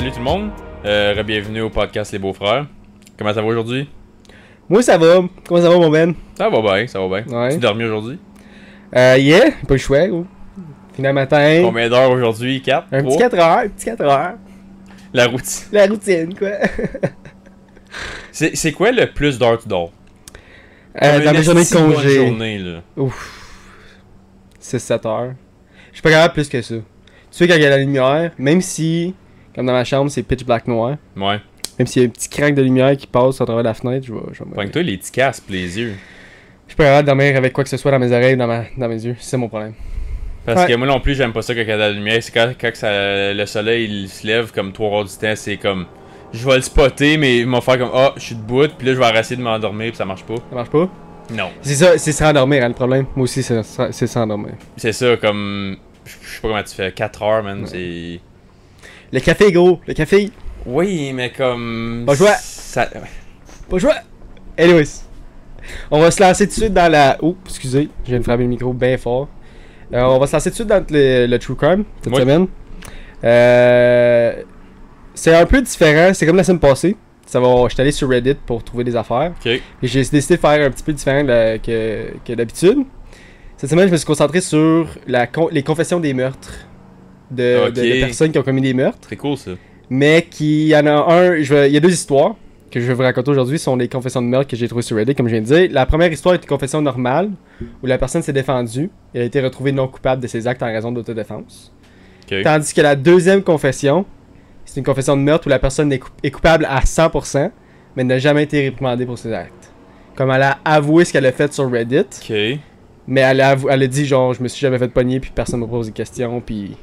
Salut tout le monde. Euh, bienvenue au podcast Les Beaux-Frères. Comment ça va aujourd'hui? Moi, ça va. Comment ça va, mon Ben? Ça va bien, ça va bien. Tu Tu dormi aujourd'hui? Euh, yeah, pas le choix, Final matin. Combien d'heures aujourd'hui? 4? Un petit 4 heures, un petit 4 heures. La routine. La routine, quoi. c'est quoi le plus d'heures que tu dors? Euh, dans mes journées de congé. Journée, là. 7 heures. Je suis pas capable plus que ça. Tu sais, quand il y a la lumière, même si comme dans ma chambre, c'est pitch black noir. Ouais. Même s'il y a un petit craque de lumière qui passe à travers la fenêtre, je vais. Je vais toi les petits casques, les yeux. Je peux pas de dormir avec quoi que ce soit dans mes oreilles dans, ma, dans mes yeux. C'est mon problème. Parce que moi non plus, j'aime pas ça quand il y a de la lumière. C'est quand, quand ça, le soleil il se lève comme 3 heures du temps, c'est comme. Je vais le spotter, mais ils vont faire comme Ah, oh, je suis debout, puis là, je vais arrêter de m'endormir, puis ça marche pas. Ça marche pas Non. C'est ça, c'est s'endormir, hein, le problème. Moi aussi, c'est s'endormir. C'est ça, comme. Je sais pas comment tu fais, 4 heures, man. C'est. Le café, gros, le café. Oui, mais comme. Pas joie. Ça... Pas Anyways, on va se lancer tout de suite dans la. Oups, excusez, je viens de le micro bien fort. Euh, on va se lancer tout de suite dans le, True Crime cette semaine. Euh, c'est un peu différent, c'est comme la semaine passée. Ça va, je suis allé sur Reddit pour trouver des affaires. j'ai décidé de faire un petit peu différent que, d'habitude. Cette semaine, je me suis concentré sur la, les confessions des meurtres de, personnes qui ont commis des meurtres. Très cool ça. Mais qui, il y en a un, il y a deux histoires que je vais vous raconter aujourd'hui sont les confessions de meurtre que j'ai trouvées sur Reddit, comme je viens de dire. La première histoire est une confession normale, où la personne s'est défendue. Elle a été retrouvée non coupable de ses actes en raison d'autodéfense. Tandis que la deuxième confession, c'est une confession de meurtre où la personne est, coupable à 100%, mais n'a jamais été réprimandée pour ses actes. Comme elle a avoué ce qu'elle a fait sur Reddit. Mais elle a, elle dit genre, je me suis jamais fait pogner, puis personne me pose des questions, puis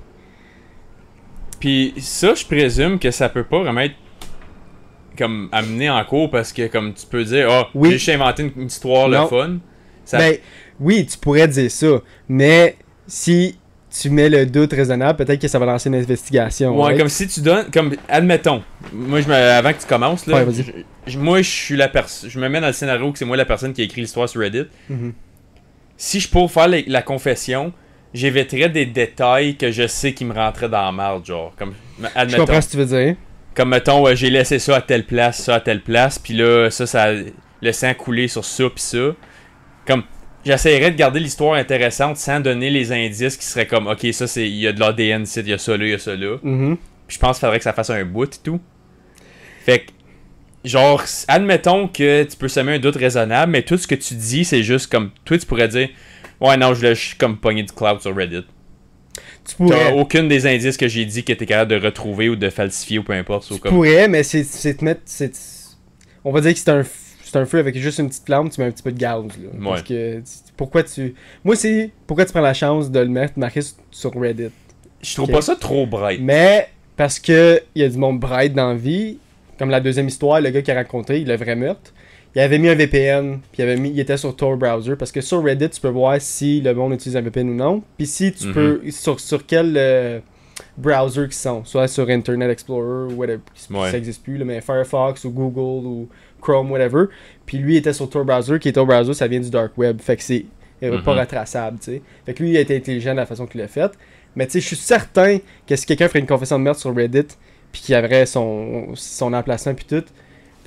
puis ça, je présume que ça peut pas vraiment être comme amené en cours parce que comme tu peux dire ah j'ai juste inventé une, histoire le fun. Ben, oui, tu pourrais dire ça, mais si tu mets le doute raisonnable, peut-être que ça va lancer une investigation. Ouais, comme si tu donnes, comme admettons, moi je avant que tu commences là, moi je suis la personne, je me mets dans le scénario que c'est moi la personne qui a écrit l'histoire sur Reddit. Mhm. Si je peux faire la confession, j'éviterais des détails que je sais qui me rentraient dans la merde, genre. Comme, admettons, je comprends ce que tu veux dire. Comme, mettons, j'ai laissé ça à telle place, ça à telle place, puis là, ça, ça le sang coulé sur ça, puis ça. Comme, j'essaierais de garder l'histoire intéressante sans donner les indices qui seraient comme, ok, ça, c'est il y a de l'ADN ici, il y a ça là, il y a ça là. Mm-hmm. je pense qu'il faudrait que ça fasse un bout et tout. Fait que, genre, admettons que tu peux semer un doute raisonnable, mais tout ce que tu dis, c'est juste comme, toi, tu pourrais dire Ouais, non, je suis comme pogné du cloud sur Reddit. Tu pourrais. T'as aucune des indices que j'ai dit que t'es capable de retrouver ou de falsifier ou peu importe. Tu pourrais, mais c'est, c'est te mettre. On va dire que c'est un, c'est un feu avec juste une petite lampe, tu mets un petit peu de gaz. pourquoi tu. Moi, c'est pourquoi tu prends la chance de le mettre marqué sur Reddit. Je trouve pas ça trop bright. Mais parce que il y a du monde bright dans la vie. Comme la deuxième histoire, le gars qui a raconté le vrai meurtre il avait mis un VPN, puis il, avait il était sur Tor Browser, parce que sur Reddit, tu peux voir si le bon utilise un VPN ou non, puis si tu mhm. peux, sur, quel euh, browser qui sont, soit sur Internet Explorer, ou whatever, ça n'existe plus, mais Firefox, ou Google, ou Chrome, whatever, puis lui il était sur Tor Browser, qui est Tor Browser, ça vient du Dark Web, fait que c'est pas mhm. retraçable, tu sais. Fait que lui, il a intelligent de la façon qu'il l'a fait, mais tu sais, je suis certain que si quelqu'un ferait une confession de merde sur Reddit, puis qu'il avait son, son emplacement, puis tout,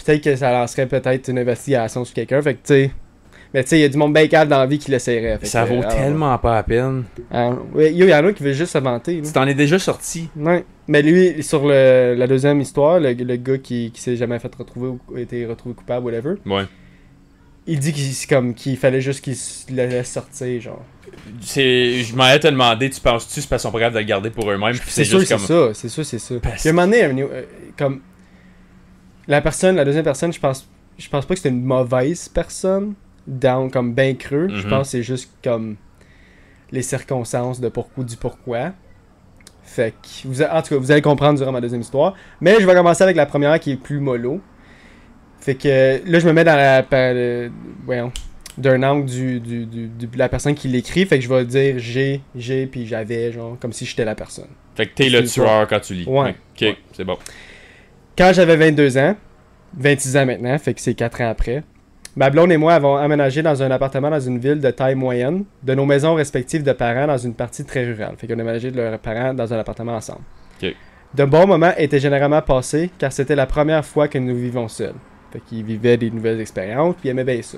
peut-être que ça lancerait peut-être une investigation sur quelqu'un. Fait que, tu sais. Mais tu sais, il y a du monde bien dans la vie qui l'essayerait. Ça vaut ah, tellement pas la peine. Il y en a qui veut juste se vanter. Tu t'en es déjà sorti. Non, Mais lui, sur le, la deuxième histoire, le, gars qui, qui s'est jamais fait retrouver ou été retrouvé coupable, whatever. Ouais. Il dit qu'il comme qu'il fallait juste qu'il le laisse sortir, genre. C'est, je m'en tellement demandé, tu penses-tu, c'est pas son sont de le garder pour eux-mêmes. C'est sûr, c'est comme... ça. C'est sûr, c'est ça. Parce... y à un euh, comme la personne, la deuxième personne, je pense, je pense pas que c'était une mauvaise personne, dans comme bien creux. Je mhm. pense que c'est juste comme les circonstances de pourquoi du pourquoi. Fait que vous, en tout cas, vous allez comprendre durant ma deuxième histoire. Mais je vais commencer avec la première qui est plus mollo. Fait que là, je me mets dans la. D'un angle du, du, du, de la personne qui l'écrit. Fait que je vais dire j'ai, j'ai, puis j'avais, genre, comme si j'étais la personne. Fait que t'es le tueur quand tu lis. Ouais. Ok, c'est bon quand j'avais 22 ans, 26 ans maintenant, fait que c'est 4 ans après, ma blonde et moi avons aménagé dans un appartement dans une ville de taille moyenne de nos maisons respectives de parents dans une partie très rurale. Fait qu'on a aménagé de leurs parents dans un appartement ensemble. De bons moments étaient généralement passés car c'était la première fois que nous vivions seuls. Fait qu'ils vivaient des nouvelles expériences puis aimaient bien ça.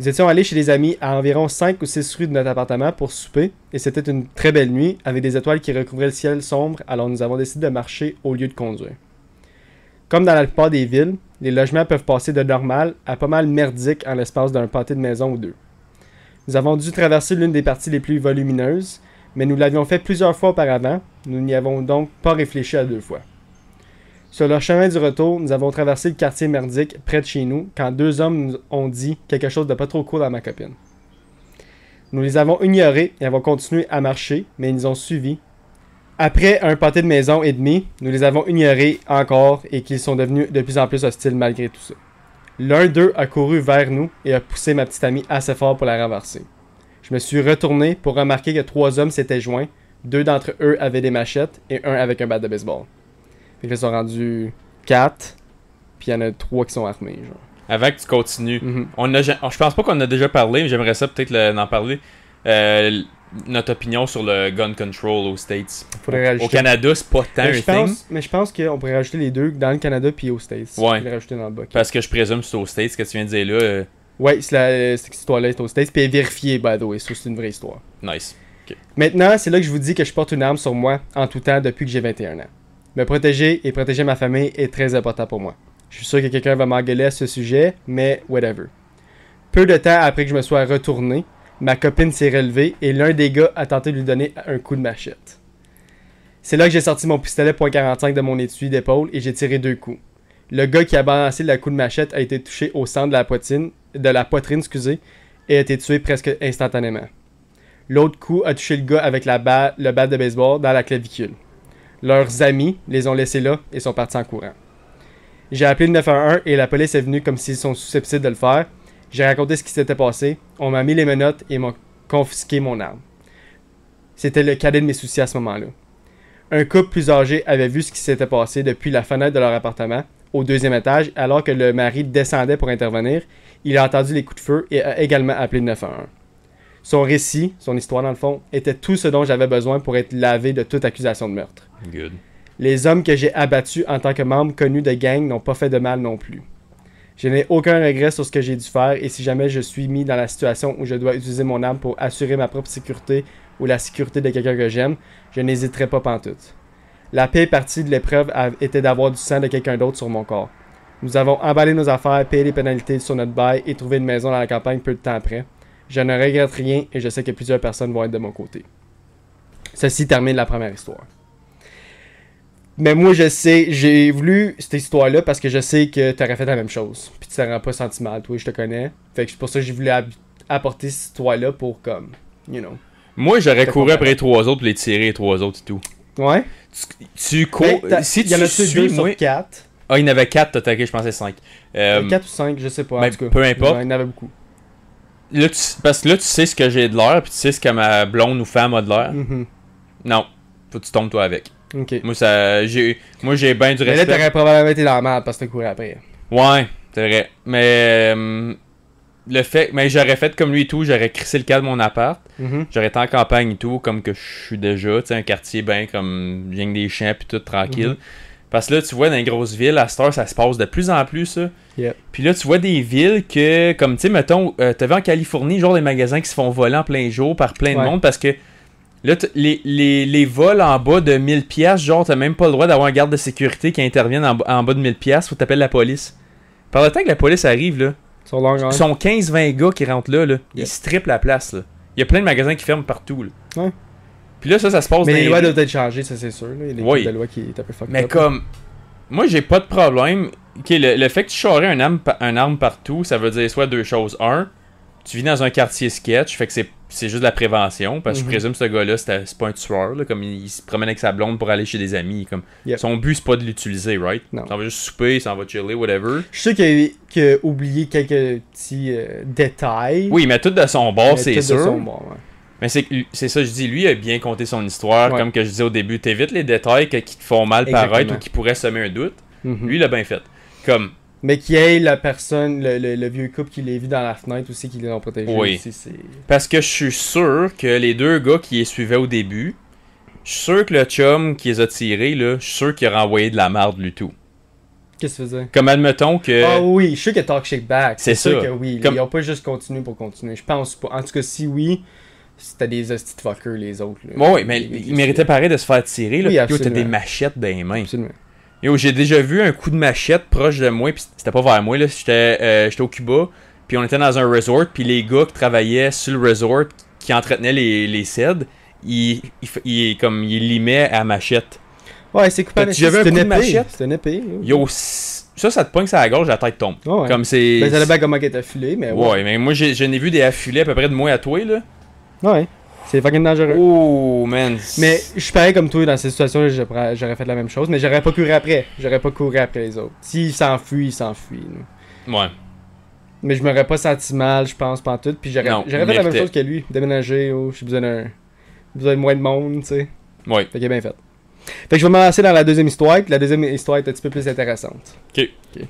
Nous étions allés chez des amis à environ 5 ou 6 rues de notre appartement pour souper et c'était une très belle nuit avec des étoiles qui recouvraient le ciel sombre alors nous avons décidé de marcher au lieu de conduire. Comme dans la plupart des villes, les logements peuvent passer de normal à pas mal merdique en l'espace d'un pâté de maison ou deux. Nous avons dû traverser l'une des parties les plus volumineuses, mais nous l'avions fait plusieurs fois auparavant, nous n'y avons donc pas réfléchi à deux fois. Sur le chemin du retour, nous avons traversé le quartier merdique près de chez nous quand deux hommes nous ont dit quelque chose de pas trop cool à ma copine. Nous les avons ignorés et avons continué à marcher, mais ils nous ont suivis après un pâté de maison et demi, nous les avons ignorés encore et qu'ils sont devenus de plus en plus hostiles malgré tout ça. L'un d'eux a couru vers nous et a poussé ma petite amie assez fort pour la renverser. Je me suis retourné pour remarquer que trois hommes s'étaient joints, deux d'entre eux avaient des machettes et un avec un bat de baseball. Fait que ils sont rendus quatre, puis il y en a trois qui sont armés. Genre. Avant que tu continues, mhm. on a, je pense pas qu'on a déjà parlé, mais j'aimerais ça peut-être d'en parler. Euh, notre opinion sur le gun control aux States. Au Canada, c'est pas tant mais je Mais je pense qu'on pourrait rajouter les deux dans le Canada puis aux States. Ouais. dans le Parce que je présume que c'est aux States ce que tu viens de dire là. Euh. Ouais, c'est cette histoire-là est aux States. Puis vérifiée, by the way. Ça, c'est une vraie histoire. Nice. Maintenant, c'est là que je vous dis que je porte une arme sur moi en tout temps depuis que j'ai 21 ans. Me protéger et protéger ma famille est très important pour moi. Je suis sûr que quelqu'un va m'engueuler à ce sujet, mais whatever. Peu de temps après que je me sois retourné, Ma copine s'est relevée et l'un des gars a tenté de lui donner un coup de machette. C'est là que j'ai sorti mon pistolet .45 de mon étui d'épaule et j'ai tiré deux coups. Le gars qui a balancé le coup de machette a été touché au centre de la poitrine, de la poitrine excusez, et a été tué presque instantanément. L'autre coup a touché le gars avec la le bat de baseball dans la clavicule. Leurs amis les ont laissés là et sont partis en courant. J'ai appelé le 911 et la police est venue comme s'ils sont susceptibles de le faire, j'ai raconté ce qui s'était passé, on m'a mis les menottes et m'ont confisqué mon arme. C'était le cadet de mes soucis à ce moment-là. Un couple plus âgé avait vu ce qui s'était passé depuis la fenêtre de leur appartement, au deuxième étage, alors que le mari descendait pour intervenir. Il a entendu les coups de feu et a également appelé le 911. Son récit, son histoire dans le fond, était tout ce dont j'avais besoin pour être lavé de toute accusation de meurtre. Les hommes que j'ai abattus en tant que membre connu de gang n'ont pas fait de mal non plus. Je n'ai aucun regret sur ce que j'ai dû faire et si jamais je suis mis dans la situation où je dois utiliser mon âme pour assurer ma propre sécurité ou la sécurité de quelqu'un que j'aime, je n'hésiterai pas pantoute. La pire partie de l'épreuve était d'avoir du sang de quelqu'un d'autre sur mon corps. Nous avons emballé nos affaires, payé les pénalités sur notre bail et trouvé une maison dans la campagne peu de temps après. Je ne regrette rien et je sais que plusieurs personnes vont être de mon côté. Ceci termine la première histoire. Mais moi, je sais, j'ai voulu cette histoire-là parce que je sais que t'aurais fait la même chose. Puis tu t'en rends pas senti mal, toi, je te connais. Fait que c'est pour ça que j'ai voulu apporter cette histoire-là pour, comme, you know. Moi, j'aurais couru après trois autres, pour les tirer les trois autres et tout. Ouais. Tu, cours. Ben, si tu y en a 4. Ah, il y en avait quatre, t'as attaqué, je pensais 5. Euh, 4 ou cinq, je sais pas. Ben, peu importe. il y en avait beaucoup. Là, parce que là, tu sais ce que j'ai de l'air, puis tu sais ce que ma blonde ou femme a de l'air. Mm-hmm. Non. Faut que tu tombes, toi, avec. Moi, ça, j'ai, moi, j'ai bien du respect. là, t'aurais probablement été dans la parce que t'as couru après. Ouais, c'est vrai. Mais euh, le fait, mais j'aurais fait comme lui et tout, j'aurais crissé le cas de mon appart. Mm-hmm. J'aurais été en campagne et tout, comme que je suis déjà, tu sais, un quartier bien comme rien des champs puis tout tranquille. Mm-hmm. Parce que là, tu vois, dans les grosses villes, à cette heure, ça se passe de plus en plus, Puis là, tu vois des villes que, comme, tu sais, mettons, euh, t'avais en Californie, genre des magasins qui se font voler en plein jour par plein de monde parce que Là, les, les, les, vols en bas de 1000 pièces, genre, t'as même pas le droit d'avoir un garde de sécurité qui intervienne en, bas de 1000 pièces, faut t'appeler la police. Par le temps que la police arrive, là, sont, sont 15-20 gars qui rentrent là, là. ils la place. Il y a plein de magasins qui ferment partout. Puis là, ça, ça se passe Mais les lois doivent être changées, ça c'est sûr. Là. Il lois qui est un peu Mais comme, moi j'ai pas de problème. le, fait que tu charrais un arme, un arme partout, ça veut dire soit deux choses. Un, tu vis dans un quartier sketch, fait que c'est c'est juste de la prévention, parce que je mhm. présume ce gars-là, c'est pas un tueur, comme il, se promène avec sa blonde pour aller chez des amis. Comme, Son but, c'est pas de l'utiliser, right? Non. Il s'en va juste souper, il s'en va chiller, whatever. Je sais qu'il a, oublié quelques petits euh, détails. Oui, mais tout de son bord, c'est sûr. De son bord, Mais c'est ça, je dis, lui, il a bien compté son histoire, comme que je disais au début. T'évites les détails qui te font mal paraître ou qui pourraient semer un doute. Mhm. Lui, il a bien fait. Comme, mais qu'il y ait la personne, le, vieux couple qui les vit dans la fenêtre aussi, qui les ont protégés. Oui. Aussi, Parce que je suis sûr que les deux gars qui les suivaient au début, je suis sûr que le chum qui les a tirés, là, je suis sûr qu'il a renvoyé de la merde lui tout. Qu'est-ce que tu faisais? Comme admettons que. Ah oui, je suis sûr que Talk Shake Back. C'est sûr. que oui. Ils ont pas juste continué pour continuer. Je pense pas. En tout cas, si oui, c'était des hosties fuckers, les autres. oui, mais ils il méritaient pareil de se faire tirer. Là, oui, absolument. Puis, des machettes dans les mains. Absolument. Yo, j'ai déjà vu un coup de machette proche de moi, puis c'était pas vers moi, là. J'étais, euh, j'étais au Cuba, puis on était dans un resort, puis les gars qui travaillaient sur le resort, qui entretenaient les, les cèdres, ils, comme, limaient à machette. Ouais, c'est coupé à machette. J'avais un C'était une épée. Yo, ça, ça te pointe à la gorge, la tête tombe. ouais. Comme c'est. Ben, ça moi qui est affilé, mais ouais. Ouais, mais moi, j'en ai, vu des affilés à peu près de moi à toi, là. Ouais. C'est fucking dangereux. Oh, man. Mais je suis pareil comme toi dans cette situation j'aurais fait la même chose, mais j'aurais pas couru après. J'aurais pas couru après les autres. S'ils s'enfuient, ils s'enfuient. Ouais. Mais je m'aurais pas senti mal, je pense, en tout. Puis j'aurais fait la même chose que lui. Déménager, oh, j'ai besoin d'un. besoin de moins de monde, tu sais. Ouais. Fait qu'il est bien fait. Fait que je vais me lancer dans la deuxième histoire. La deuxième histoire est un petit peu plus intéressante. Ok. Ok.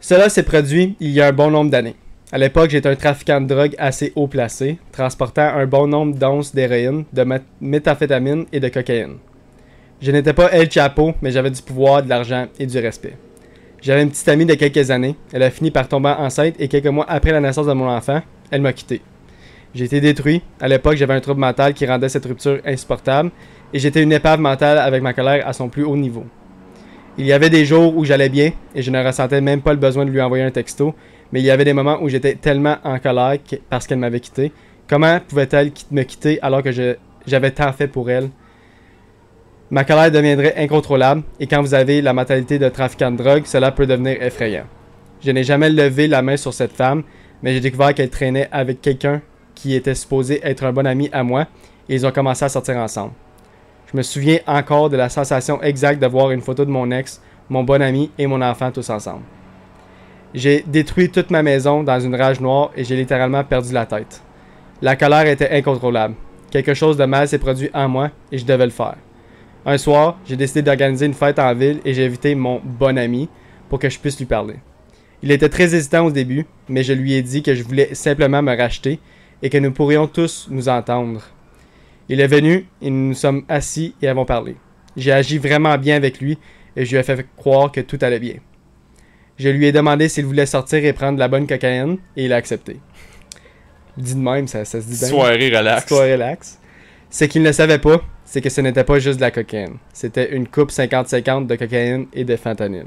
Cela s'est produit il y a un bon nombre d'années. À l'époque, j'étais un trafiquant de drogue assez haut placé, transportant un bon nombre d'onces d'héroïne, de méthamphétamine et de cocaïne. Je n'étais pas El Chapo, mais j'avais du pouvoir, de l'argent et du respect. J'avais une petite amie de quelques années. Elle a fini par tomber enceinte et quelques mois après la naissance de mon enfant, elle m'a quitté. J'ai été détruit. À l'époque, j'avais un trouble mental qui rendait cette rupture insupportable et j'étais une épave mentale avec ma colère à son plus haut niveau. Il y avait des jours où j'allais bien et je ne ressentais même pas le besoin de lui envoyer un texto, mais il y avait des moments où j'étais tellement en colère parce qu'elle m'avait quitté. Comment pouvait-elle me quitter alors que j'avais tant fait pour elle? Ma colère deviendrait incontrôlable et quand vous avez la mentalité de trafiquant de drogue, cela peut devenir effrayant. Je n'ai jamais levé la main sur cette femme, mais j'ai découvert qu'elle traînait avec quelqu'un qui était supposé être un bon ami à moi et ils ont commencé à sortir ensemble. Je me souviens encore de la sensation exacte de voir une photo de mon ex, mon bon ami et mon enfant tous ensemble. J'ai détruit toute ma maison dans une rage noire et j'ai littéralement perdu la tête. La colère était incontrôlable. Quelque chose de mal s'est produit en moi et je devais le faire. Un soir, j'ai décidé d'organiser une fête en ville et j'ai invité mon bon ami pour que je puisse lui parler. Il était très hésitant au début, mais je lui ai dit que je voulais simplement me racheter et que nous pourrions tous nous entendre. Il est venu et nous nous sommes assis et avons parlé. J'ai agi vraiment bien avec lui et je lui ai fait croire que tout allait bien. Je lui ai demandé s'il voulait sortir et prendre de la bonne cocaïne et il a accepté. Dit de même, ça, se dit bien. Soirée relax. Soirée relax. Ce qu'il ne savait pas, c'est que ce n'était pas juste de la cocaïne. C'était une coupe 50-50 de cocaïne et de fentanyl.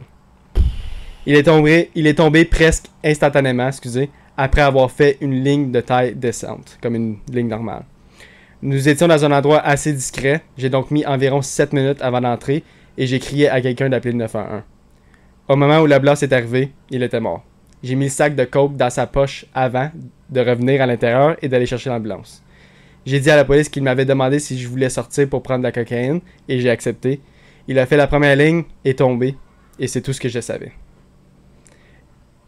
Il est tombé, il est tombé presque instantanément, excusez, après avoir fait une ligne de taille descente, comme une ligne normale. Nous étions dans un endroit assez discret. J'ai donc mis environ 7 minutes avant d'entrer et j'ai crié à quelqu'un d'appeler le 911. Au moment où est arrivé, il était mort. J'ai mis le sac de coke dans sa poche avant de revenir à l'intérieur et d'aller chercher l'ambulance. J'ai dit à la police qu'il m'avait demandé si je voulais sortir pour prendre de la cocaïne et j'ai accepté. Il a fait la première ligne et tombé et c'est tout ce que je savais.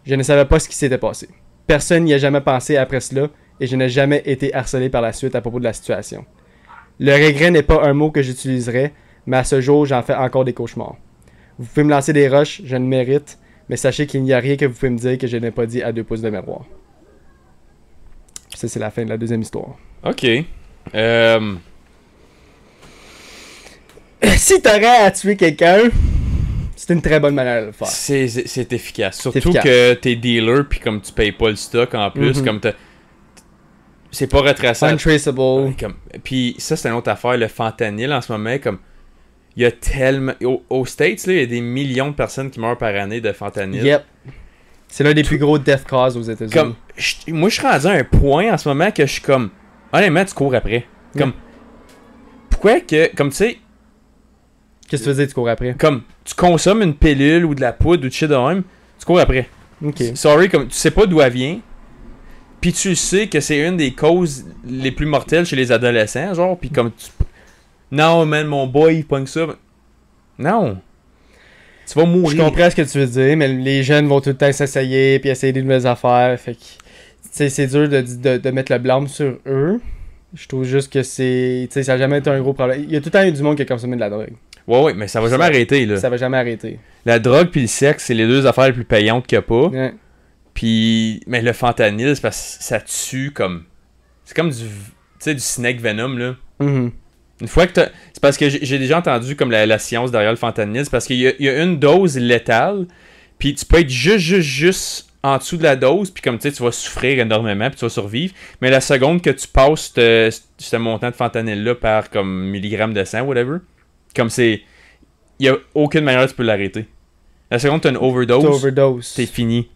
Je ne savais pas ce qui s'était passé. Personne n'y a jamais pensé après cela et je n'ai jamais été harcelé par la suite à propos de la situation. Le regret n'est pas un mot que j'utiliserai, mais à ce jour, j'en fais encore des cauchemars. Vous pouvez me lancer des rushs, je le mérite, mais sachez qu'il n'y a rien que vous pouvez me dire que je n'ai pas dit à deux pouces de miroir. ça, c'est la fin de la deuxième histoire. Ok. Euh... si t'aurais à tuer quelqu'un, c'est une très bonne manière de le faire. C'est, efficace. Surtout que t'es dealer, puis comme tu payes pas le stock en plus, mhm. comme c'est pas retraçable. Untraceable. Puis ça, c'est une autre affaire, le fentanyl en ce moment. comme il y a tellement. aux States, là, il y a des millions de personnes qui meurent par année de fentanyl. Yep. C'est l'un des plus gros death causes aux États-Unis. Comme, moi, je suis rendu à un point en ce moment que je suis comme. Honnêtement, tu cours après. Comme. Pourquoi que. Comme tu sais. Qu'est-ce que tu faisais, tu cours après Comme, tu consommes une pilule ou de la poudre ou de shit de tu cours après. Ok. Sorry, comme, tu sais pas d'où elle vient. Puis tu sais que c'est une des causes les plus mortelles chez les adolescents, genre. Puis comme tu non, man, mon boy, il que ça. Non. Tu vas mourir. Je comprends ce que tu veux dire, mais les jeunes vont tout le temps s'essayer puis essayer de nouvelles affaires. Fait que, c'est dur de, mettre le blâme sur eux. Je trouve juste que c'est. Tu ça n'a jamais été un gros problème. Il y a tout le temps du monde qui a consommé de la drogue. Ouais, ouais, mais ça va jamais arrêter, là. Ça va jamais arrêter. La drogue puis le sexe, c'est les deux affaires les plus payantes qu'il n'y a pas. Ouais. Puis, mais le fentanyl, c'est ça tue comme. C'est comme du. Tu sais, du snake venom, là. Mm-hmm. Une fois que C'est parce que j'ai déjà entendu comme la, science derrière le fentanyl. C'est parce qu'il y, a une dose létale, puis tu peux être juste, juste, juste en dessous de la dose, puis comme tu sais, tu vas souffrir énormément, puis tu vas survivre. Mais la seconde que tu passes ce montant de fentanyl-là par comme milligramme de sang, whatever, comme c'est. Il n'y a aucune manière que tu peux l'arrêter. La seconde, tu as une overdose. T'es fini.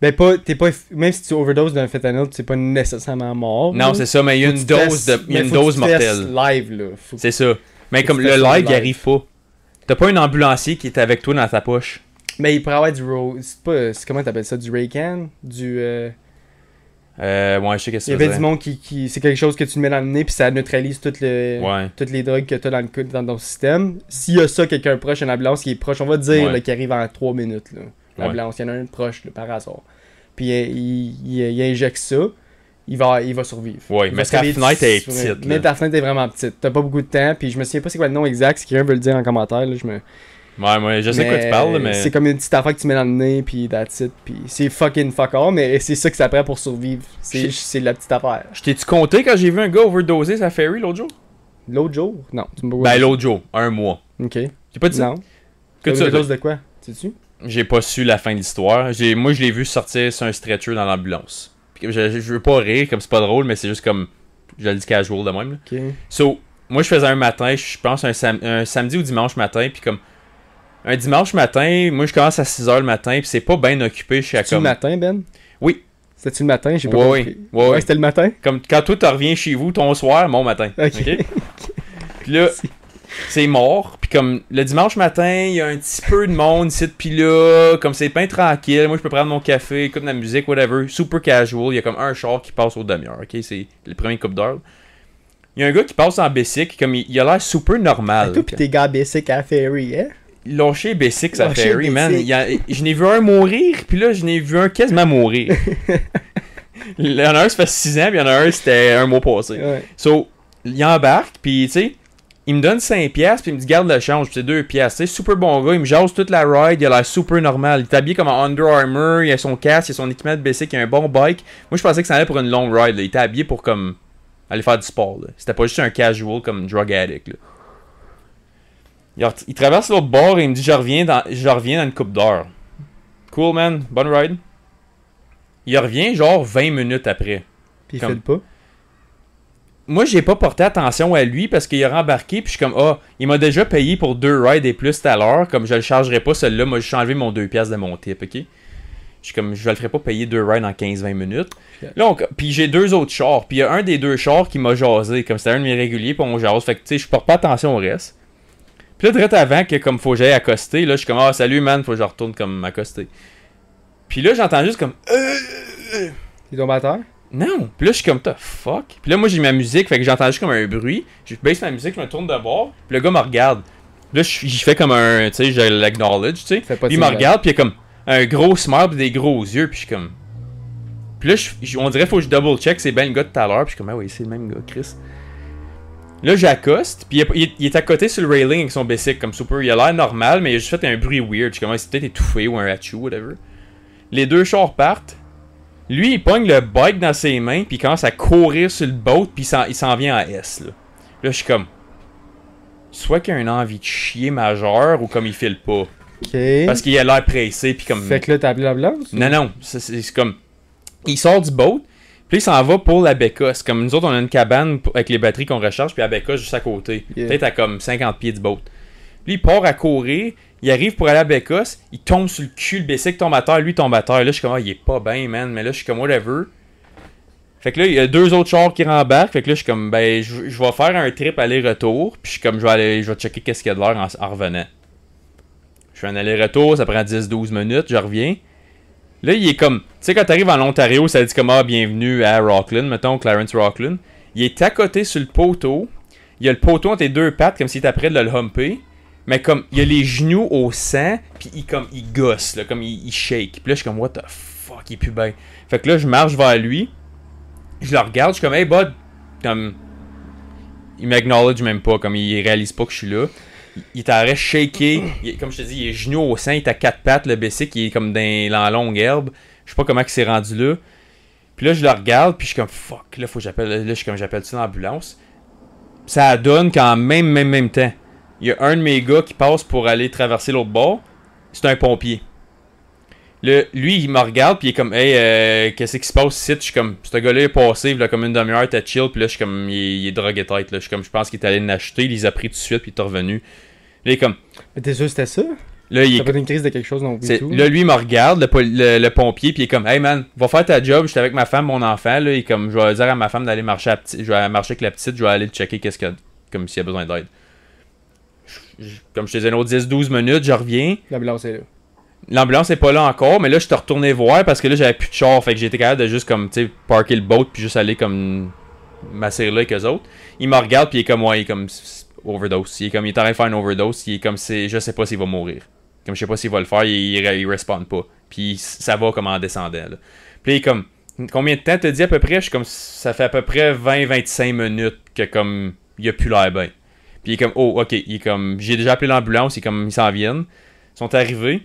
Ben, pas, t'es pas, même si tu overdoses d'un fentanyl, t'es pas nécessairement mort. Non, c'est ça, mais il y a une dose, de, y a une dose mortelle. live, C'est ça. Mais comme le live, il arrive pas. Tu T'as pas un ambulancier qui est avec toi dans ta poche. Mais il pourrait avoir du. C'est pas. Comment t'appelles ça Du Raycan Du. Euh... euh je sais ce que Il y avait du monde qui. c'est quelque chose que tu mets dans le nez, puis ça neutralise toutes les, drogues que t'as dans, le, dans ton système. S'il y a ça, quelqu'un proche, une ambulance qui est proche, on va dire qui arrive en 3 minutes. Là. La blanche, Il y en a un proche, le par hasard. Puis il, il, injecte ça. Il va, il va survivre. Oui, mais ta fenêtre est petite. Mais ta fenêtre est vraiment petite. T'as pas beaucoup de temps. Puis je me souviens pas c'est quoi le nom exact. Si quelqu'un veut le dire en commentaire, je me. Ouais, ouais, je sais de quoi tu parles, mais. C'est comme une petite affaire que tu mets dans le nez, puis that's it. Puis c'est fucking fuck all, mais c'est ça que ça prend pour survivre. C'est la petite affaire. Je t'ai-tu compté quand j'ai vu un gars overdoser sa ferry l'autre jour L'autre jour Non. Tu ben, l'autre jour, un mois. Ok. J'ai pas dit Non. Que tu overdose de quoi Sais-tu j'ai pas su la fin de l'histoire. moi, je l'ai vu sortir sur un stretcher dans l'ambulance. Je, je, veux pas rire, comme c'est pas drôle, mais c'est juste comme. Je le dis casual de même. Ok. So, moi, je faisais un matin, je pense un, samedi ou dimanche matin, puis comme. Un dimanche matin, moi, je commence à 6h le matin, puis c'est pas bien occupé. chez à le matin, Ben Oui. C'était-tu le matin J'ai pas ouais, Ouais, c'était le matin Comme quand toi, tu reviens chez vous ton soir, mon matin. Ok. okay? là, c'est mort. Puis comme le dimanche matin, il y a un petit peu de monde ici, puis là, comme c'est pas tranquille, moi je peux prendre mon café, écouter de la musique, whatever, super casual. Il y a comme un char qui passe au demi-heure, ok? C'est le premier couple d'heure. Il y a un gars qui passe en basic, comme il, a l'air super normal. tout pis t'es gars basic à Ferry, hein? Lâcher basic à Ferry, man. je n'ai vu un mourir, puis là, je n'ai vu un quasiment mourir. il y en a un, ça fait 6 ans, puis il y en a un, c'était un mois passé. So, il embarque, puis tu sais il me donne 5 pièces puis il me dit garde le change, c'est 2 pièces. C'est super bon gars, il me jase toute la ride, il a l'air super normal. Il est habillé comme un Under Armour, il a son casque, il a son équipement de basic, il a un bon bike. Moi je pensais que ça allait pour une longue ride, il était habillé pour comme aller faire du sport. C'était pas juste un casual comme drug addict. Il, traverse l'autre bord et il me dit je reviens dans, une coupe d'or. Cool man, bonne ride. Il revient genre 20 minutes après. Puis il fait pas moi, j'ai pas porté attention à lui parce qu'il a rembarqué. Puis je suis comme, ah, il m'a déjà payé pour deux rides et plus tout à l'heure. Comme je le chargerai pas, celui-là, moi, je enlevé mon deux pièces de mon tip, ok? Je suis comme, je le ferai pas payer deux rides en 15-20 minutes. Donc, Là, puis j'ai deux autres chars. Puis il un des deux chars qui m'a jasé. Comme c'était un de mes réguliers, puis on jase. Fait que, tu sais, je porte pas attention au reste. Puis là, direct avant que, comme, faut que j'aille accoster, là, je suis comme, ah, salut, man, faut que je retourne, comme, m'accoster. Puis là, j'entends juste comme, euh, euh. Il euh. à non. Puis là, je suis comme, the fuck. Puis là, moi, j'ai ma musique, fait que j'entends juste comme un bruit. Je baisse ma musique, je me tourne de bord, puis le gars me regarde. Puis là, j'y fais comme un, tu sais, je l'acknowledge, tu sais. il me regarde, puis il y a comme un gros smile, puis des gros yeux, puis je suis comme. Puis là, on dirait faut que je double check, c'est bien le gars de tout à l'heure, puis je suis comme, ah oui, c'est le même gars, Chris. Là, j'accoste, puis il, est à côté sur le railing avec son basic, comme super. Il a l'air normal, mais il a juste fait un bruit weird. Je suis comme, c'est ah, peut-être étouffé ou un hachou, whatever. Les deux chars partent. Lui, il pogne le bike dans ses mains, puis commence à courir sur le boat, puis il s'en vient à S. Là, je suis comme. Soit qu'il a une envie de chier majeur ou comme il file pas. Parce qu'il a l'air pressé, puis comme. Fait que là, t'as appelé Non, non. C'est comme. Il sort du boat, puis il s'en va pour la C'est Comme nous autres, on a une cabane avec les batteries qu'on recharge, puis la Bécosse juste à côté. Peut-être à comme 50 pieds du boat. Puis il part à courir, il arrive pour aller à Bécosse, il tombe sur le cul, le Bessic tombe à terre, lui tombe à terre. Là, je suis comme, ah, il est pas bien, man, mais là, je suis comme, whatever. Fait que là, il y a deux autres chars qui rembarquent. Fait que là, je suis comme, ben, je, vais faire un trip aller-retour. Puis je suis comme, je vais aller, je vais checker qu'est-ce qu'il y a de l'air en, revenant. Je fais un aller-retour, ça prend 10-12 minutes, je reviens. Là, il est comme, tu sais, quand t'arrives en Ontario, ça dit comme, ah, bienvenue à Rockland, mettons, Clarence Rockland. Il est à côté sur le poteau. Il y a le poteau entre les deux pattes, comme si était prêt de le humper mais comme il a les genoux au sang, puis il comme il gosse, là, comme il, shake. Puis là, je suis comme, what the fuck, il est plus bien. Fait que là, je marche vers lui, je le regarde, je suis comme, hey bud, comme, il m'acknowledge même pas, comme il réalise pas que je suis là. Il, t'arrête shaké, comme je te dis, il est genoux au sein, il est à quatre pattes, le bessic, il est comme dans la longue herbe. Je sais pas comment s'est rendu là. Puis là, je le regarde, puis je suis comme fuck, là, faut que j'appelle, là, je comme jappelle une l'ambulance. Ça donne quand même, même, même temps il y a un de mes gars qui passe pour aller traverser l'autre bord. C'est un pompier. lui, il me regarde, puis il est comme, hey, euh, qu'est-ce qui se passe ici? Je suis comme, ce gars-là est passé, il a comme une demi-heure, t'as chill, puis là, je suis comme, il, est drogué tête, là. Je suis comme, je pense qu'il est allé l'acheter, il les a pris tout de suite, puis il est revenu. Là, il est comme. Mais t'es sûr que c'était ça? Là, il est... pas une crise de quelque chose non plus. Là, hein? lui, il me regarde, le, pompier, puis il est comme, hey man, va faire ta job, j'étais avec ma femme, mon enfant, là. Il est comme, je vais dire à ma femme d'aller marcher, à je vais marcher avec la petite, je vais aller le checker, qu'est-ce Comme s'il y a besoin d'aide comme je te disais, nos 10-12 minutes, je reviens. L'ambulance est là. L'ambulance est pas là encore, mais là, je te retourné voir parce que là, j'avais plus de char. Fait que j'étais capable de juste, comme, tu sais, parker le boat puis juste aller, comme, m'asseoir là avec eux autres. Il me regarde puis il est comme, ouais, il est comme, overdose. Il est comme, il est en train de faire une overdose. Il est comme, c'est, je sais pas s'il va mourir. Comme, je sais pas s'il va le faire. Il, il, respawn pas. Puis ça va comme en descendant, Puis il est comme, combien de temps te dis, à peu près? Je suis comme, ça fait à peu près 20-25 minutes que, comme, il a plus l'air bien il est comme, oh, ok. Il est comme, j'ai déjà appelé l'ambulance, il comme, ils s'en viennent. Ils sont arrivés.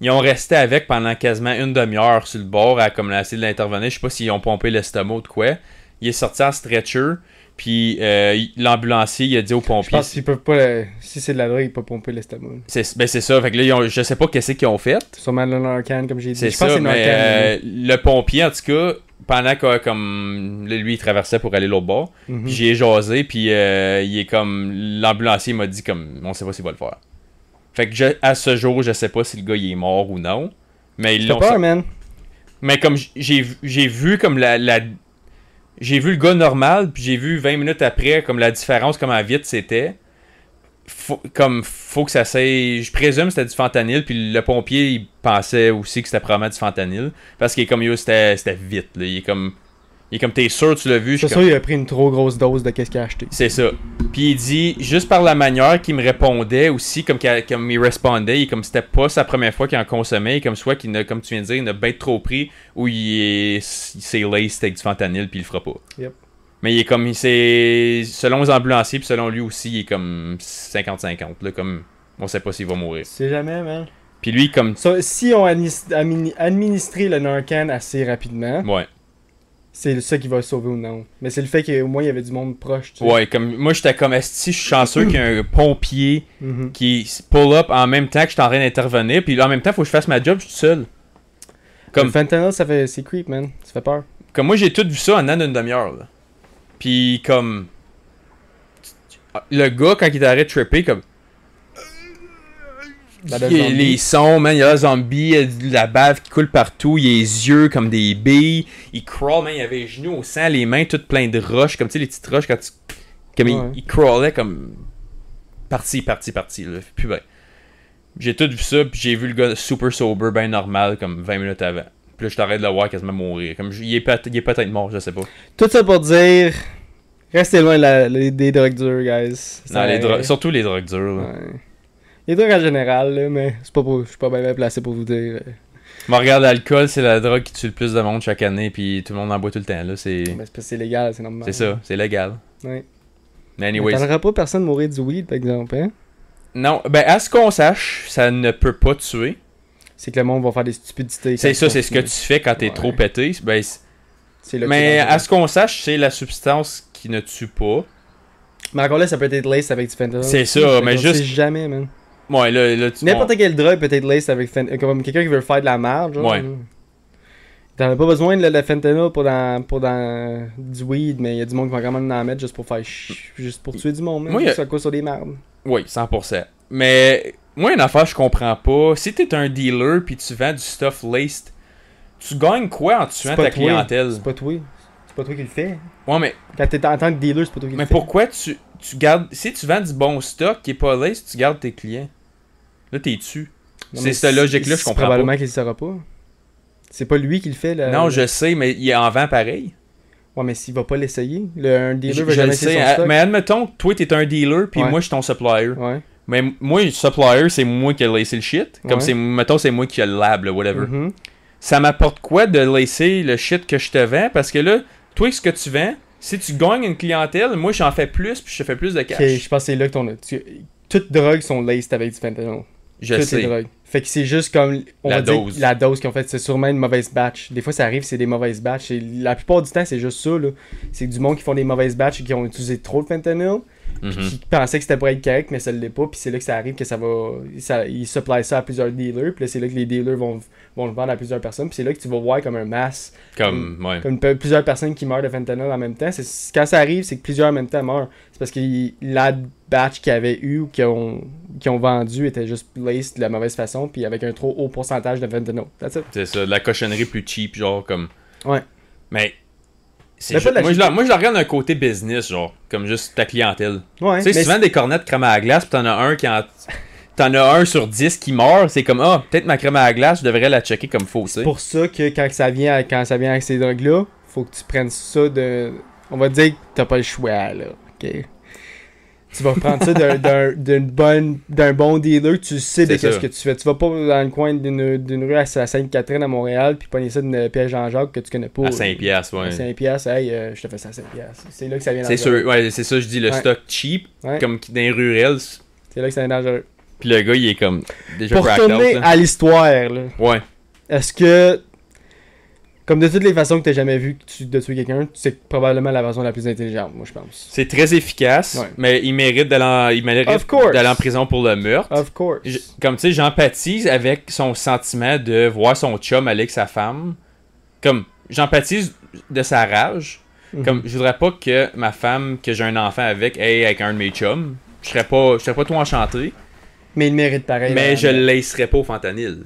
Ils ont resté avec pendant quasiment une demi-heure sur le bord à comme essayer de l'intervenir. Je sais pas s'ils ont pompé l'estomac ou de quoi. Il est sorti en stretcher. Puis euh, l'ambulancier, il a dit au pompiers. Je pense qu'ils peuvent pas. Euh, si c'est de la drogue, ils peuvent pomper l'estomac. C'est ben c'est ça. Fait que là, je sais pas qu'est-ce qu'ils ont fait. Sûrement arcane, comme j'ai dit. Je pense euh, Le pompier, en tout cas, pendant que comme lui il traversait pour aller l'autre bord, mhm. j'ai jasé puis euh, il est comme l'ambulancier m'a dit comme on sait pas s'il va le faire. Fait que à ce jour, je sais pas si le gars il est mort ou non, mais il Mais comme j'ai vu comme la, la... j'ai vu le gars normal, puis j'ai vu 20 minutes après comme la différence comment vite c'était comme faut que ça s'aille. Je présume c'était du fentanyl, puis le pompier il pensait aussi que c'était probablement du fentanyl. Parce qu'il est comme yo, c'était vite. Là. Il est comme. Il est comme t'es sûr tu l'as vu. C'est sûr, il a pris une trop grosse dose de qu'est-ce qu'il a acheté. C'est ça. Puis il dit, juste par la manière qu'il me répondait aussi, comme, il, comme il répondait, comme c'était pas sa première fois qu'il en consommait, comme soit qu'il comme tu viens de dire, il a bête trop pris, ou il s'est laissé avec du fentanyl, puis il le fera pas. Yep. Mais il est comme. Selon les ambulanciers, puis selon lui aussi, il est comme 50-50. Comme, on sait pas s'il va mourir. C'est jamais, man. Puis lui, comme. si on administré le Narcan assez rapidement. Ouais. C'est ça qui va sauver ou non. Mais c'est le fait qu'au moins il y avait du monde proche. Ouais, comme moi j'étais comme si je suis chanceux qu'il y ait un pompier mm-hmm. qui pull up en même temps que je suis en train d'intervenir. Puis en même temps, faut que je fasse ma job, je suis tout seul. Comme... Le fentanyl, ça fait... c'est creep, man. Ça fait peur. Comme moi j'ai tout vu ça en, an demi-heure. Puis comme. Le gars, quand il t'arrête tripper, comme. Il, les sons, man, il y a le zombie, la bave qui coule partout, il y a les yeux comme des billes, il crawl, man, il avait les genoux au sang, les mains toutes pleines de roches, comme tu sais, les petites roches quand tu. Comme il, crawlait comme. Parti, parti, parti, Puis ben. J'ai tout vu ça, puis j'ai vu le gars super sober, ben normal, comme 20 minutes avant. Puis là, je t'arrête de le voir quasiment mourir. Comme il, est peut-être mort, je sais pas. Tout ça pour dire, restez loin des drogues dures, guys. non, les surtout les drogues dures. Les drogues en général, mais c'est pas je suis pas bien placé pour vous dire. Euh. Mais regarde, l'alcool, c'est la drogue qui tue le plus de monde chaque année, puis tout le monde en boit tout le temps. Là, c'est... c'est légal, c'est normal. C'est ça, c'est légal. Ouais. Mais ne Mais pas personne mourir du weed, par exemple, hein? Non, ben à ce qu'on sache, ça ne peut pas tuer c'est que le monde va faire des stupidités. C'est ça, c'est ce que tu fais quand t'es trop pété. Ben, mais à ce qu'on sache, c'est la substance qui ne tue pas. Mais encore là, ça peut être lace avec du fentanyl. C'est ça, mais juste. jamais, man. Ouais, là, N'importe quel drug peut être lace avec fentanyl. Comme quelqu'un qui veut faire de la merde, genre. Ouais. T'en as pas besoin de la fentanyl pour dans, pour dans du weed, mais il y a du monde qui va quand même en mettre juste pour faire juste pour tuer du monde, ça coûte sur des merdes. Oui, 100%. Mais moi, une affaire, je comprends pas. Si t'es un dealer puis tu vends du stuff laced, tu gagnes quoi en tuant ta clientèle C'est pas toi. C'est pas toi qui le fais. Ouais, mais. Quand t'es en tant que dealer, c'est pas toi qui le fais. Mais pourquoi tu, tu gardes. Si tu vends du bon stock qui est pas laced, tu gardes tes clients. Là, t'es tu. C'est cette logique-là, je comprends pas. probablement qu'il le sera pas. C'est pas lui qui le fait. Là, non, je sais, mais il en vend pareil. Ouais, mais s'il va pas l'essayer, le, un dealer va jamais essayer ah, Mais admettons que toi, t'es un dealer, puis moi, je suis ton supplier. Ouais. Mais moi, supplier, c'est moi qui ai laissé le shit. Comme c'est, mettons, c'est moi qui ai le lab, whatever. Mm-hmm. Ça m'apporte quoi de laisser le shit que je te vends? Parce que là, toi, ce que tu vends, si tu gagnes une clientèle, moi, j'en fais plus, puis je fais plus de cash. je pense que c'est là que ton. toutes drogues sont laissées avec du fentanyl. Je toutes sais. drogues. Fait que c'est juste comme. On la dose. la dose en fait, c'est sûrement une mauvaise batch. Des fois, ça arrive, c'est des mauvaises batches. la plupart du temps, c'est juste ça, là. C'est du monde qui font des mauvaises batches et qui ont utilisé trop de fentanyl. Mm pensait que c'était pour être correct, mais ça ne l'est pas. Puis c'est là que ça arrive que ça va. Ça, ils supply ça à plusieurs dealers. Puis c'est là que les dealers vont, vont le vendre à plusieurs personnes. Puis c'est là que tu vas voir comme un masse. Comme, plusieurs personnes qui meurent de fentanyl en même temps. c'est Quand ça arrive, c'est que plusieurs en même temps meurent. C'est parce que la batch qu'ils avaient eu ou qu'ils ont, ont vendu était juste placed de la mauvaise façon. Puis avec un trop haut pourcentage de fentanyl. C'est ça, la cochonnerie plus cheap, genre comme. Ouais. Mais moi, je la, moi, je regarde d'un côté business, genre, comme juste ta clientèle. Ouais, tu sais, souvent des cornettes crème à la glace, puis t'en as un qui T'en as un sur dix qui meurt, c'est comme ah, peut-être ma crème à la glace, je devrais la checker comme faux. C'est pour ça que quand ça vient quand ça vient avec ces drogues-là, faut que tu prennes ça de. On va dire que t'as pas le choix là. ok tu vas prendre ça d'un d'un bon dealer, tu sais de ce que tu fais. Tu vas pas dans le coin d'une rue à Sainte-Catherine à Montréal puis pogner ça d'une pièce Jean-Jacques que tu connais pas. À 5 piastres, ouais. 5 hey, euh, je te fais ça à 5 piastres. C'est là que ça vient C'est sûr, ouais, c'est ça je dis le stock cheap comme dans les rurales. C'est là que ça vient dangereux. Puis le gars, il est comme déjà Pour retourner à l'histoire, là. Ouais. Est-ce que comme de toutes les façons que tu jamais vu de tuer quelqu'un, c'est probablement la façon la plus intelligente, moi je pense. C'est très efficace, mais il mérite d'aller en, prison pour le meurtre. Of course. comme tu sais, j'empathise avec son sentiment de voir son chum aller avec sa femme. Comme j'empathise de sa rage. Mm-hmm. Comme je voudrais pas que ma femme que j'ai un enfant avec aille avec un de mes chums. Je serais pas je serais pas tout enchanté. Mais il mérite pareil. Mais je le laisserais pas au fentanyl.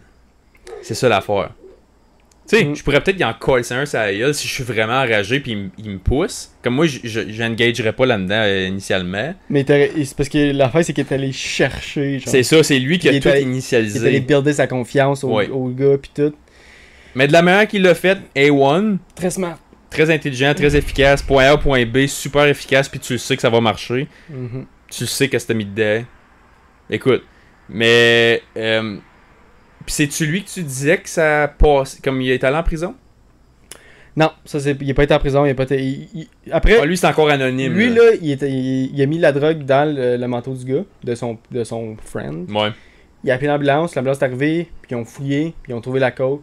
C'est ça l'affaire. Tu sais, mm. je pourrais peut-être y en c'est un ça si je suis vraiment enragé puis il, me pousse. Comme moi, je pas là-dedans euh, initialement. Mais c'est parce que l'affaire, c'est qu'il est allé chercher. C'est ça, c'est lui qui a tout initialisé. Il est allé builder sa confiance au, gars puis tout. Mais de la manière qu'il l'a fait, A1. Très smart. Très intelligent, très efficace. Point A, point B, super efficace puis tu sais que ça va marcher. Mm-hmm. Tu le Tu sais que c'était mis dedans. Écoute, mais. Euh, puis c'est-tu lui que tu disais que ça passe, comme il est allé en prison? Non, ça c'est, il n'est pas été en prison. Il est pas été, après, ah, lui, c'est encore anonyme. Lui, là, il, a mis la drogue dans le, manteau du gars, de son, de son friend. Ouais. Il a appelé l'ambulance, l'ambulance est arrivée, puis ils ont fouillé, puis ils ont trouvé la coke,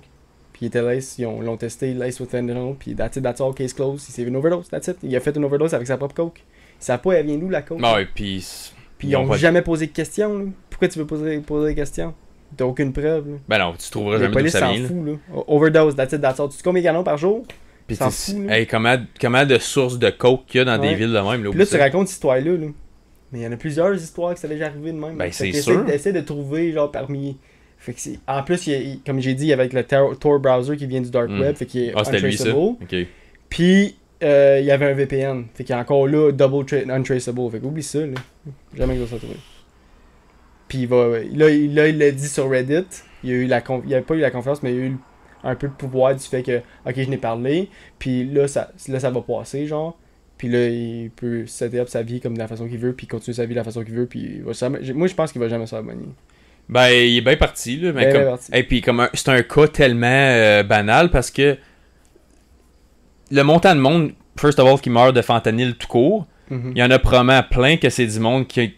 puis il était là, ils l'ont testé, laisse with fentanyl, puis that's it, that's all, case closed. Il s'est fait une overdose, that's it. Il a fait une overdose avec sa propre coke. Il savait pas, elle vient d'où la coke. Ah ouais, puis. Puis ils ont jamais posé de questions. Pourquoi tu veux poser, poser des questions? T'as aucune preuve. Ben non, tu trouveras jamais d'où ça vient. Fout, là. Overdose, that's it, Tu te combien de par jour? Puis s'en fous, comment, de sources de coke qu'il y a dans des villes de même. Là, là tu racontes cette histoire-là. Là. Mais il y en a plusieurs histoires qui ça déjà arrivées de même. Ben, c'est sûr. Essaye de trouver, genre, parmi. Fait que en plus, comme j'ai dit, avec le Tor browser qui vient du Dark hmm. Web, fait est ah, Lui, ça. Puis, euh, il y avait un VPN. Fait qu'il est encore là, double untraceable. Fait qu'oublie ça, là. Jamais que ça trouvé. Puis va, là, il l'a dit sur Reddit. Il a eu la il a pas eu la confiance, mais il a eu un peu le pouvoir du fait que, ok, je n'ai parlé. Puis là ça, ça va passer, genre. Puis là, il peut setter up sa vie comme de la façon qu'il veut, puis continuer sa vie de la façon qu'il veut. Puis moi, je pense qu'il va jamais se abonner. Ben, il est bien parti, là. Ben, ben, et puis, comme c'est un cas tellement euh, banal parce que le montant de monde, first of all, qui meurt de fentanyl tout court, mm-hmm. il y en a probablement plein que c'est du monde qui,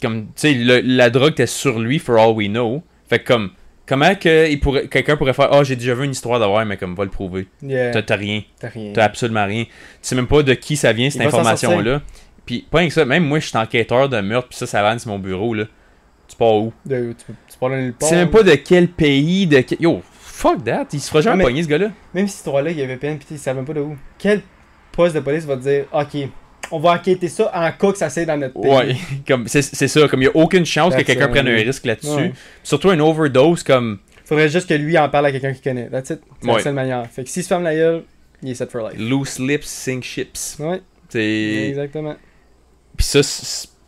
comme tu sais la drogue était sur lui for all we know fait comme comment que pourrait quelqu'un pourrait faire oh, j'ai déjà vu une histoire d'avoir mais comme va le prouver t'as rien t'as rien t'as absolument rien tu sais même pas de qui ça vient cette information là puis pas que ça même moi je suis enquêteur de meurtre puis ça ça sur mon bureau là tu pars où tu, tu sais même pas de quel pays de quel... yo fuck that il se fera jamais pogner ce gars là même si toi là il y avait peine pis tu sais même pas de où quel poste de police va te dire ok on va enquêter ça en cas que ça c'est dans notre pays. Ouais, comme c'est ça, comme il n'y a aucune chance que quelqu'un prenne un risque là-dessus. Surtout une overdose comme faudrait juste que lui en parle à quelqu'un qui connaît. That's it. C'est la seule manière. Fait que s'il se ferme la gueule, il est set for life. Loose lips sink ships. Ouais. C'est exactement. Puis ça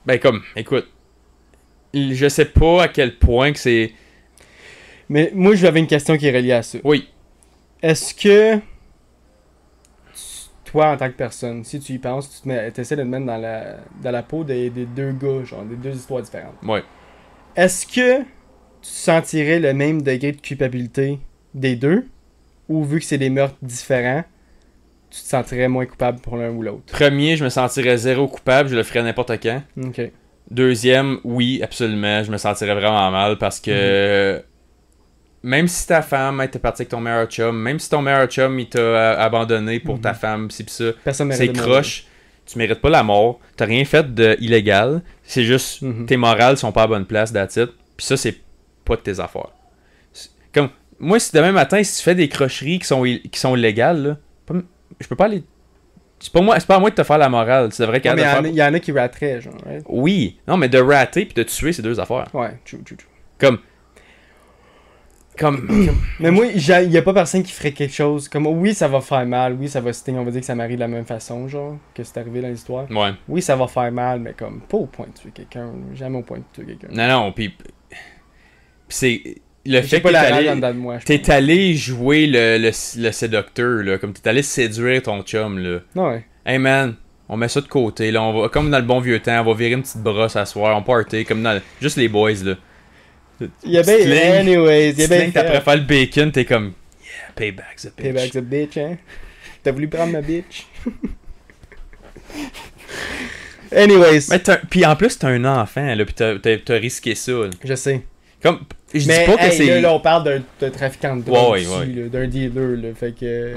ben comme écoute, je sais pas à quel point que c'est Mais moi j'avais une question qui est reliée à ça. Oui. Est-ce que toi en tant que personne, si tu y penses, tu essaies de te mettre dans la, dans la peau des, deux gars, genre des deux histoires différentes. Ouais. Est-ce que tu sentirais le même degré de culpabilité des deux ou vu que c'est des meurtres différents, tu te sentirais moins coupable pour l'un ou l'autre Premier, je me sentirais zéro coupable, je le ferais n'importe quand. OK. Deuxième, oui, absolument, je me sentirais vraiment mal parce que mhm même si ta femme était partie avec ton meilleur chum, même si ton meilleur chum il t'a euh, abandonné pour ta mhm. femme, c'est pis ça, c'est croche, tu mérites pas la mort, t'as rien fait d'illégal, c'est juste mhm. tes morales sont pas à bonne place, d'attitude, puis ça, c'est pas de tes affaires. Comme, moi, si demain matin, si tu fais des crocheries qui sont, qui sont illégales, je peux pas aller. C'est pas, moi, pas à moi de te faire la morale. C'est vrai qu'il y, y, en a qui rateraient, genre. Oui. Non, mais de rater puis de tuer, c'est deux affaires. Ouais, tu Comme, comme, Mais moi, il n'y a pas personne qui ferait quelque chose. Comme, oui, ça va faire mal. Oui, ça va sting. On va dire que ça m'arrive de la même façon, genre, que c'est arrivé dans l'histoire. Ouais. Oui, ça va faire mal, mais comme, pas au point de tuer quelqu'un. Jamais au point de tuer quelqu'un. Non, non, puis. c'est. Le fait que t'es allé, jouer le, le, séducteur, là, comme t'es allé séduire ton chum, là. Ouais. Hey man, on met ça de côté, là, on va, comme dans le bon vieux temps, on va virer une petite brosse à soir, on partait comme dans, juste les boys, là. Il y bien, anyways, il y que t'as préféré le bacon, t'es comme, yeah, payback a bitch. Payback a bitch, hein. T'as voulu prendre ma bitch. anyways. Mais puis en plus, t'as un enfant, là, pis t'as risqué ça, Je sais. Comme, je dis pas que c'est. Là, on parle d'un trafiquant de drogue, d'un dealer. Là, fait que,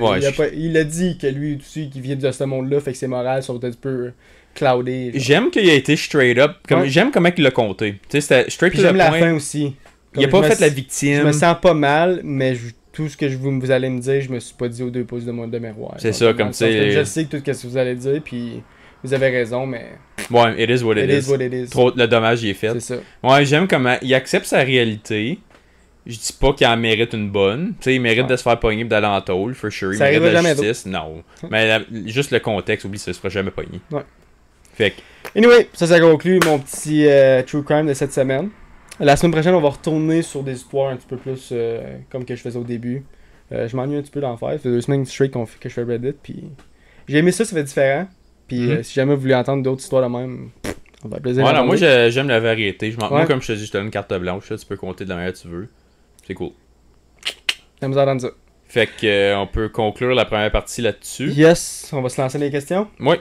il, a dit que lui aussi, qui vient de ce monde-là, fait que ses morales sont un être peu cloudé. J'aime qu'il ait été straight up. J'aime comment il l'a compté. Tu sais, c'était straight J'aime la fin aussi. il a pas fait la victime. Je me sens pas mal, mais tout ce que vous, allez me dire, je me suis pas dit aux deux pouces de mon de miroir. C'est ça, comme tu Je sais tout ce que vous allez dire, puis vous avez raison, mais. Ouais, it is what it, is. Trop, le dommage, il est fait. C'est ça. Ouais, j'aime comment il accepte sa réalité. Je dis pas qu'il en mérite une bonne. Tu il mérite de se faire pogner d'aller en taule for sure. Il mérite de la justice. Non. mais juste le contexte, oublie ça, il se jamais pogner. Ouais. Fait Anyway, ça, ça conclut mon petit euh, True Crime de cette semaine. La semaine prochaine, on va retourner sur des histoires un petit peu plus euh, comme que je faisais au début. Euh, je m'ennuie un petit peu d'en faire. Ça fait deux semaines que je fais Reddit. Puis j'ai aimé ça, ça fait différent. Puis mm-hmm. si jamais vous voulez entendre d'autres histoires de même, on va plaisir. moi j'aime la variété. Moi, comme je te dis, je te donne une carte blanche. tu peux compter de la manière que tu veux. C'est cool. J'aime ça. Fait qu'on peut conclure la première partie là-dessus. Yes, on va se lancer les questions. Oui.